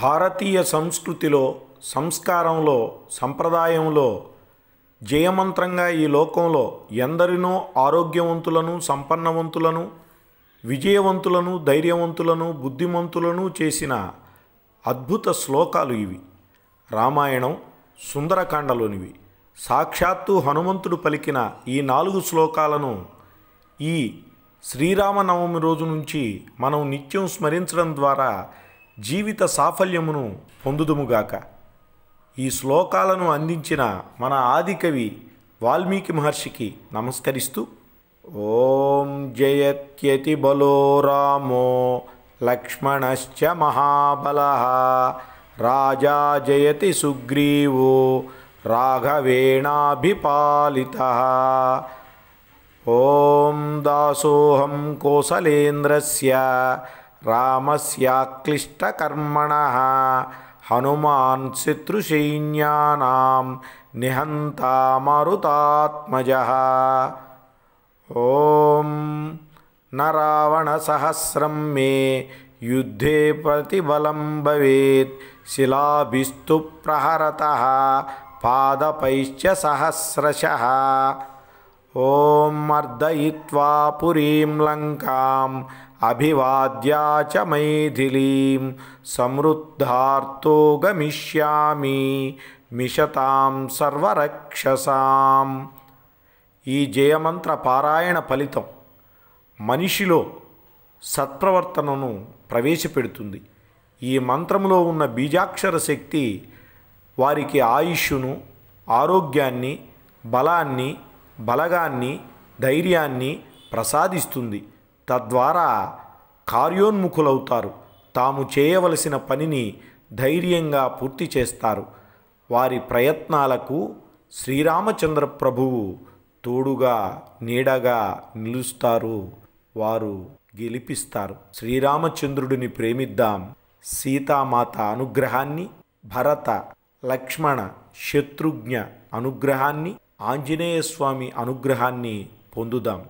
భారతీయ సంస్కృతిలో సంస్కారంలో సంప్రదాయంలో జయమంత్రంగా ఈ లోకంలో ఎందరినో ఆరోగ్యవంతులను సంపన్నవంతులను విజయవంతులను ధైర్యవంతులను బుద్ధిమంతులను చేసిన అద్భుత శ్లోకాలు ఇవి రామాయణం సుందరకాండలోనివి సాక్షాత్తు హనుమంతుడు పలికిన ఈ నాలుగు శ్లోకాలను ఈ శ్రీరామనవమి రోజు నుంచి మనం నిత్యం స్మరించడం ద్వారా జీవిత సాఫల్యమును పొందుదుముగాక ఈ శ్లోకాలను అందించిన మన ఆదికవి వాల్మీకి మహర్షికి నమస్కరిస్తూ ఓం జయత్యతి బలో రామో లక్ష్మణశ్చ మహాబల రాజా జయతి సుగ్రీవో రాఘవేణాభిపాలిత ఓం దాసోహం కోసలేంద్రస్య रामस्याक्लिष्टकर्मणः हनुमान् शत्रुसैन्यानां निहन्ता मरुतात्मजः ॐ न रावणसहस्रं मे युद्धे प्रतिबलं भवेत् शिलाभिस्तु प्रहरतः पादपैश्च सहस्रशः ఓం మర్దయిత్వా పురీం లంకాం అభివాద్యా చ మైథిలీం సమృద్ధార్తో గమిష్యామి మిషతాం సర్వరక్షసాం ఈ జయమంత్ర పారాయణ ఫలితం మనిషిలో సత్ప్రవర్తనను ప్రవేశపెడుతుంది ఈ మంత్రంలో ఉన్న బీజాక్షర శక్తి వారికి ఆయుష్ను ఆరోగ్యాన్ని బలాన్ని బలగాన్ని ధైర్యాన్ని ప్రసాదిస్తుంది తద్వారా కార్యోన్ముఖులవుతారు తాము చేయవలసిన పనిని ధైర్యంగా పూర్తి చేస్తారు వారి ప్రయత్నాలకు శ్రీరామచంద్ర ప్రభువు తోడుగా నీడగా నిలుస్తారు వారు గెలిపిస్తారు శ్రీరామచంద్రుడిని ప్రేమిద్దాం సీతామాత అనుగ్రహాన్ని భరత లక్ష్మణ శత్రుఘ్న అనుగ్రహాన్ని ఆంజనేయ స్వామి అనుగ్రహాన్ని పొందుదాం